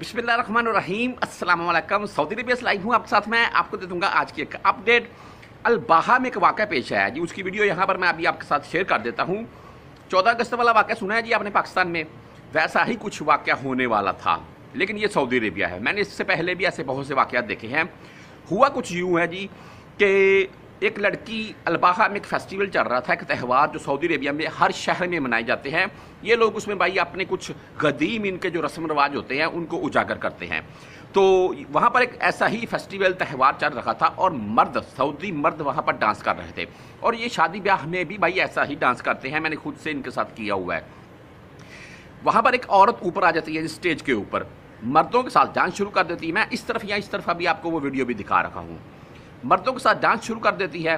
بسم اللہ الرحمن الرحیم السلام علیکم سعودی عربیہ سے لائیو ہوں آپ کے ساتھ میں آپ کو دے دوں گا آج کی ایک اپڈیٹ الباہا میں ایک واقعہ پیش آیا جی اس کی ویڈیو یہاں پر میں ابھی آپ کے ساتھ شیئر کر دیتا ہوں چودہ اگست والا واقعہ سنا ہے جی آپ نے پاکستان میں ویسا ہی کچھ واقعہ ہونے والا تھا لیکن یہ سعودی عربیہ ہے میں نے اس سے پہلے بھی ایسے بہت سے واقعات دیکھے ہیں ہوا کچھ یوں ہے جی کہ ایک لڑکی الباہا میں ایک فیسٹیول چل رہا تھا ایک تہوار جو سعودی عربیہ میں ہر شہر میں منائے جاتے ہیں یہ لوگ اس میں بھائی اپنے کچھ غدیم ان کے جو رسم رواج ہوتے ہیں ان کو اجاگر کرتے ہیں تو وہاں پر ایک ایسا ہی فیسٹیول تہوار چل رہا تھا اور مرد سعودی مرد وہاں پر ڈانس کر رہے تھے اور یہ شادی بیاہ میں بھی بھائی ایسا ہی ڈانس کرتے ہیں میں نے خود سے ان کے ساتھ کیا ہوا ہے وہاں پر ایک عورت اوپر آ جاتی ہے اسٹیج کے اوپر مردوں کے ساتھ ڈانس شروع کر دیتی ہے میں اس طرف یا اس طرف ابھی آپ کو وہ ویڈیو بھی دکھا رکھا ہوں مردوں کے ساتھ ڈانس شروع کر دیتی ہے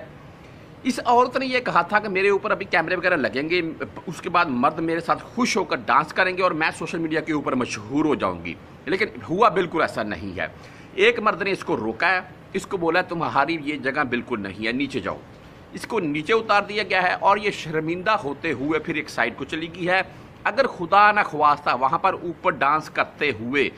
اس عورت نے یہ کہا تھا کہ میرے اوپر ابھی کیمرے وغیرہ لگیں گے اس کے بعد مرد میرے ساتھ خوش ہو کر ڈانس کریں گے اور میں سوشل میڈیا کے اوپر مشہور ہو جاؤں گی لیکن ہوا بالکل ایسا نہیں ہے ایک مرد نے اس کو روکا ہے اس کو بولا تمہاری یہ جگہ بالکل نہیں ہے نیچے جاؤ اس کو نیچے اتار دیا گیا ہے اور یہ شرمندہ ہوتے ہوئے پھر ایک سائڈ کو چلی گئی ہے اگر خدا نہ خواستہ وہاں پر اوپر ڈانس کرتے ہوئے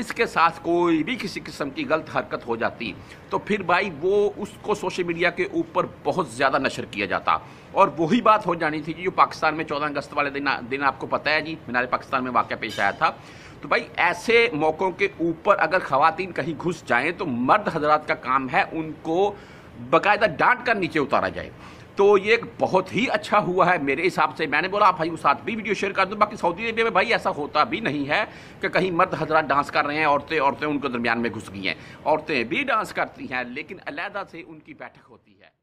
اس کے ساتھ کوئی بھی کسی قسم کی غلط حرکت ہو جاتی تو پھر بھائی وہ اس کو سوشل میڈیا کے اوپر بہت زیادہ نشر کیا جاتا اور وہی بات ہو جانی تھی جی جو پاکستان میں چودہ اگست والے دن دن آپ کو پتہ ہے جی مینار پاکستان میں واقعہ پیش آیا تھا تو بھائی ایسے موقعوں کے اوپر اگر خواتین کہیں گھس جائیں تو مرد حضرات کا کام ہے ان کو باقاعدہ ڈانٹ کر نیچے اتارا جائے تو یہ ایک بہت ہی اچھا ہوا ہے میرے حساب سے میں نے بولا آپ بھائی اس ساتھ بھی ویڈیو شیئر کر دوں باقی سعودی عربیہ میں بھائی ایسا ہوتا بھی نہیں ہے کہ کہیں مرد حضرات ڈانس کر رہے ہیں عورتیں عورتیں ان کے درمیان میں گھس گئی ہیں عورتیں بھی ڈانس کرتی ہیں لیکن علیحدہ سے ان کی بیٹھک ہوتی ہے